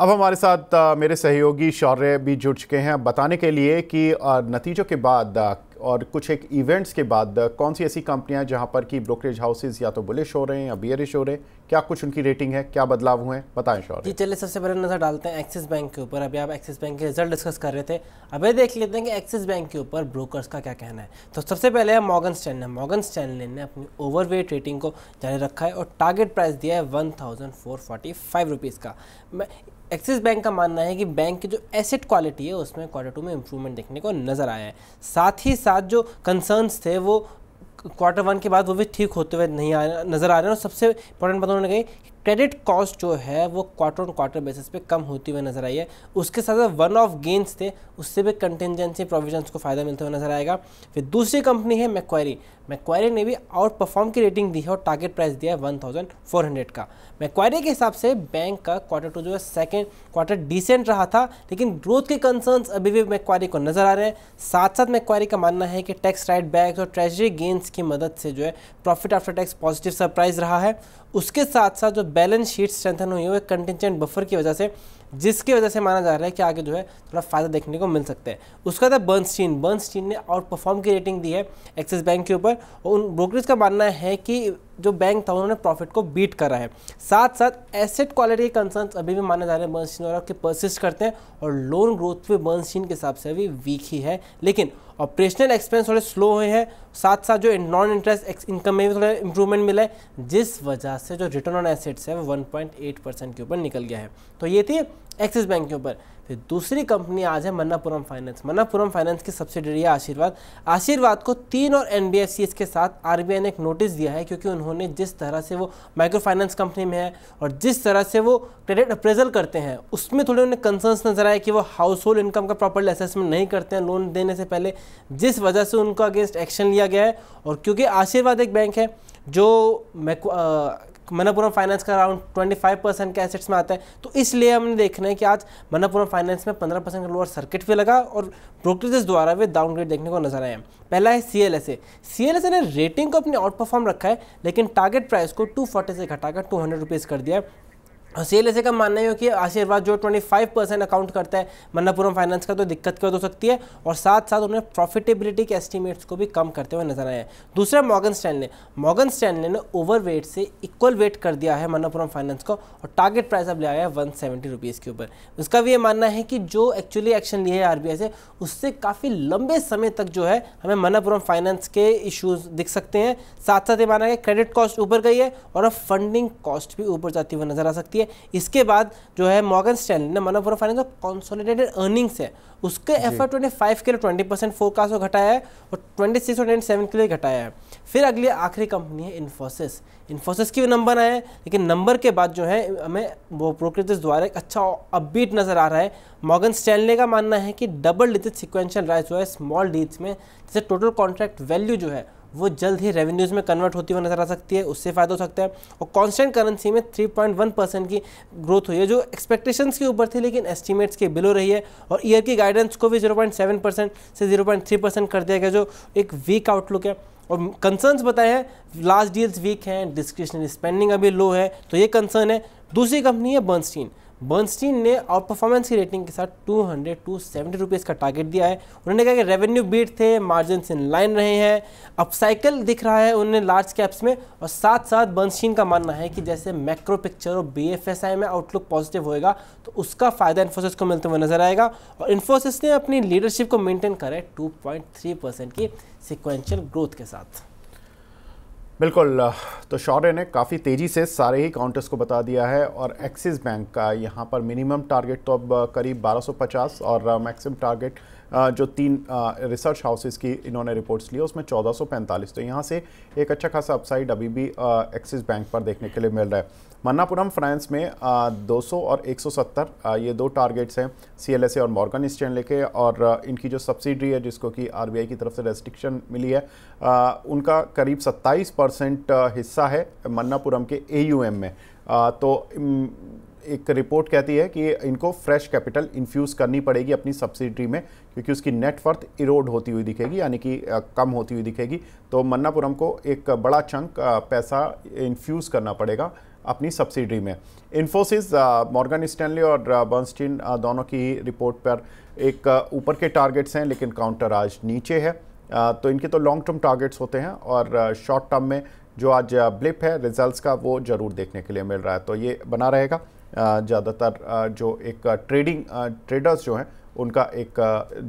अब हमारे साथ मेरे सहयोगी शौर्य भी जुड़ चुके हैं बताने के लिए कि नतीजों के बाद और कुछ एक इवेंट्स के बाद कौन सी ऐसी कंपनियां जहां पर कि ब्रोकरेज हाउसेस या तो बुलिश हो रहे हैं या बियरिश हो रहे हैं क्या कुछ उनकी रेटिंग है क्या बदलाव हुए हैं बताएं शौर्य जी चलिए सबसे पहले नज़र डालते हैं एक्सिस बैंक के ऊपर अभी आप एक्सिस बैंक के रिजल्ट डिस्कस कर रहे थे अभी देख लेते हैं कि एक्सिस बैंक के ऊपर ब्रोकर्स का क्या कहना है तो सबसे पहले है मॉगन स्टैंडले मॉगन स्टैंडले ने अपनी ओवरवेट रेटिंग को जारी रखा है और टारगेट प्राइस दिया है one thousand four forty five rupees का मैं एक्सिस बैंक का मानना है कि बैंक की जो एसेट क्वालिटी है उसमें क्वार्टर टू में इंप्रूवमेंट देखने को नज़र आया है साथ ही साथ जो कंसर्न्स थे वो क्वार्टर वन के बाद वो भी ठीक होते हुए नहीं आ नज़र आ रहे हैं और सबसे इंपॉर्टेंट बात उन्होंने कही क्रेडिट कॉस्ट जो है वो क्वार्टर ऑन क्वार्टर बेसिस पे कम होती हुई नजर आई है उसके साथ साथ वन ऑफ गेंस थे उससे भी कंटेंजेंसी प्रोविजंस को फायदा मिलता हुआ नजर आएगा फिर दूसरी कंपनी है मैक्वायरी मैक्वायरी ने भी आउट परफॉर्म की रेटिंग दी है और टारगेट प्राइस दिया है वन थाउजेंड फोर हंड्रेड का मैक्वायरी के हिसाब से बैंक का क्वार्टर टू जो है सेकेंड क्वार्टर डिसेंट रहा था लेकिन ग्रोथ के कंसर्नस अभी भी मैक्वायरी को नजर आ रहे हैं साथ साथ मैक्वायरी का मानना है कि टैक्स राइट बैक्स और ट्रेजरी गेंस की मदद से जो है profit after tax positive surprise रहा है उसके साथ साथ जो बैलेंस शीट स्ट्रेंथन हुई है एक कंटेंजेंट बफर की वजह से जिसकी वजह से माना जा रहा है कि आगे जो है थोड़ा फ़ायदा देखने को मिल सकता है उसका था बर्नस्टीन बर्नस्टीन ने आउट परफॉर्म की रेटिंग दी है एक्सिस बैंक के ऊपर और उन ब्रोकरेज का मानना है कि जो बैंक था उन्होंने प्रॉफिट को बीट करा है साथ साथ एसेट क्वालिटी के कंसर्न अभी भी माने जा रहे हैं बर्नस्टीन और के परसिस्ट करते हैं और लोन ग्रोथ भी बर्नस्टीन के हिसाब से अभी वीक ही है लेकिन ऑपरेशनल एक्सपेंस थोड़े स्लो हुए हैं साथ साथ जो नॉन इंटरेस्ट इनकम में भी थोड़ा इंप्रूवमेंट मिला है जिस वजह से जो रिटर्न ऑन एसेट्स है वो वन परसेंट के ऊपर निकल गया है तो ये थी एक्सिस बैंक के ऊपर फिर दूसरी कंपनी आज है मन्नापुरम फाइनेंस मन्नापुरम फाइनेंस की सब्सिडरी है आशीर्वाद आशीर्वाद को तीन और एन के साथ आर ने एक नोटिस दिया है क्योंकि उन्होंने जिस तरह से वो माइक्रो फाइनेंस कंपनी में है और जिस तरह से वो क्रेडिट अप्रेजल करते हैं उसमें थोड़े उन्हें कंसर्न्स नजर आए कि वो हाउस होल्ड इनकम का प्रॉपरली असेसमेंट नहीं करते हैं लोन देने से पहले जिस वजह से उनका अगेंस्ट एक्शन लिया गया है और क्योंकि आशीर्वाद एक बैंक है जो मनापुरम फाइनेंस का अराउंड 25 परसेंट के एसेट्स में आता है तो इसलिए हमने देखना है कि आज मनापुरम फाइनेंस में 15 परसेंट का लोअर सर्किट भी लगा और ब्रोकरेजेस द्वारा वे डाउनग्रेड देखने को नजर आए हैं पहला है C L S A C L S A ने रेटिंग को अपने आउट परफॉर्म रखा है लेकिन टारगेट प्राइस को टू फोर्टी से घटाकर टू हंड्रेड रुपीज़ कर दिया है और सेल ऐसे का मानना है कि आशीर्वाद जो 25 परसेंट अकाउंट करता है मन्नापुरम फाइनेंस का तो दिक्कत क्यों हो सकती है और साथ साथ उन्हें प्रॉफिटेबिलिटी के एस्टिमेट्स को भी कम करते हुए नजर आया है दूसरा मॉगन ने मॉगन स्टैंड ने ओवर वेट से इक्वल वेट कर दिया है मन्नापुरम फाइनेंस को और टारगेट प्राइस अब लिया है वन सेवेंटी के ऊपर उसका भी ये मानना है कि जो एक्चुअली एक्शन लिया है आर से उससे काफ़ी लंबे समय तक जो है हमें मन्नापुरम फाइनेंस के इशूज़ दिख सकते हैं साथ साथ ये माना है क्रेडिट कॉस्ट ऊपर गई है और अब फंडिंग कॉस्ट भी ऊपर जाती हुई नजर आ सकती है है इसके बाद जो है मॉगन स्टैंड ने मन ऑफ फाइनेंस जो कॉन्सोलिडेटेड अर्निंग्स है उसके एफ आर ट्वेंटी फाइव के लिए ट्वेंटी परसेंट फोरकास्ट को घटाया है और ट्वेंटी सिक्स और ट्वेंटी सेवन के लिए घटाया है फिर अगली आखिरी कंपनी है इन्फोसिस इन्फोसिस की नंबर आए लेकिन नंबर के बाद जो है हमें वो ब्रोकरेजेस द्वारा एक अच्छा अपबीट नज़र आ रहा है मॉगन स्टैनले का मानना है कि डबल डिजिट सिक्वेंशियल राइज हुआ है स्मॉल डीज में जैसे टोटल कॉन्ट्रैक्ट वैल्यू जो है वो जल्द ही रेवेन्यूज़ में कन्वर्ट होती हुई नजर आ सकती है उससे फ़ायदा हो सकता है और कॉन्स्टेंट करेंसी में 3.1 परसेंट की ग्रोथ हुई है जो एक्सपेक्टेशंस के ऊपर थी लेकिन एस्टिमेट्स के बिलो रही है और ईयर की गाइडेंस को भी 0.7 परसेंट से 0.3 परसेंट कर दिया गया जो एक वीक आउटलुक है और कंसर्न्स बताए हैं लास्ट डील्स वीक हैं डिस्क्रिशनरी स्पेंडिंग अभी लो है तो ये कंसर्न है दूसरी कंपनी है बर्नस्टीन बर्नस्टीन ने आउट परफॉर्मेंस की रेटिंग के साथ two hundred two seventy rupees का टारगेट दिया है उन्होंने कहा कि रेवेन्यू बीट थे मार्जिन इन लाइन रहे हैं अपसाइकिल दिख रहा है उन्हें लार्ज कैप्स में और साथ साथ बर्नस्टीन का मानना है कि जैसे मैक्रो पिक्चर और बी एफ एस आई में आउटलुक पॉजिटिव होएगा तो उसका फ़ायदा इन्फोसिस को मिलते हुए नजर आएगा और इन्फोसिस ने अपनी लीडरशिप को मेनटेन करा है टू पॉइंट थ्री परसेंट की सिक्वेंशियल ग्रोथ के साथ बिल्कुल तो शौर्य ने काफ़ी तेज़ी से सारे ही काउंटर्स को बता दिया है और एक्सिस बैंक का यहाँ पर मिनिमम टारगेट तो अब करीब 1250 और मैक्सिमम टारगेट जो तीन रिसर्च हाउसेस की इन्होंने रिपोर्ट्स लिए उसमें 1445 तो यहाँ से एक अच्छा खासा अपसाइड अभी भी एक्सिस बैंक पर देखने के लिए मिल रहा है मन्नापुरम फ्रांस में दो 200 और 170 ये दो टारगेट्स हैं सी और मॉर्गन स्टैंड के और इनकी जो सब्सिडी है जिसको कि आरबीआई की तरफ से रेस्ट्रिक्शन मिली है उनका करीब 27 परसेंट हिस्सा है मन्नापुरम के एयूएम में तो एक रिपोर्ट कहती है कि इनको फ्रेश कैपिटल इन्फ्यूज़ करनी पड़ेगी अपनी सब्सिडी में क्योंकि उसकी नेटवर्थ इरोड होती हुई दिखेगी यानी कि कम होती हुई दिखेगी तो मन्नापुरम को एक बड़ा चंक पैसा इन्फ्यूज़ करना पड़ेगा अपनी सब्सिडी में इन्फोसिस मॉर्गन स्टैनली और बर्नस्टीन दोनों की रिपोर्ट पर एक ऊपर के टारगेट्स हैं लेकिन काउंटर आज नीचे है तो इनके तो लॉन्ग टर्म टारगेट्स होते हैं और शॉर्ट टर्म में जो आज ब्लिप है रिजल्ट्स का वो ज़रूर देखने के लिए मिल रहा है तो ये बना रहेगा ज़्यादातर जो एक ट्रेडिंग ट्रेडर्स जो हैं उनका एक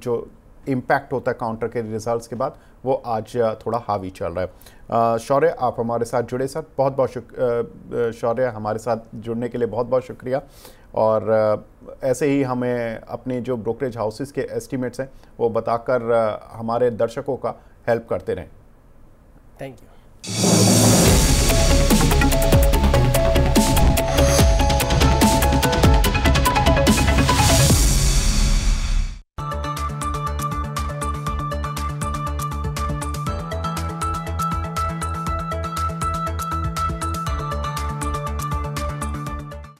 जो इम्पैक्ट होता है काउंटर के रिजल्ट्स के बाद वो आज थोड़ा हावी चल रहा है शौर्य आप हमारे साथ जुड़े सर बहुत बहुत शुक्र शौर्य हमारे साथ जुड़ने के लिए बहुत बहुत शुक्रिया और ऐसे ही हमें अपने जो ब्रोकरेज हाउसेस के एस्टिमेट्स हैं वो बताकर हमारे दर्शकों का हेल्प करते रहें थैंक यू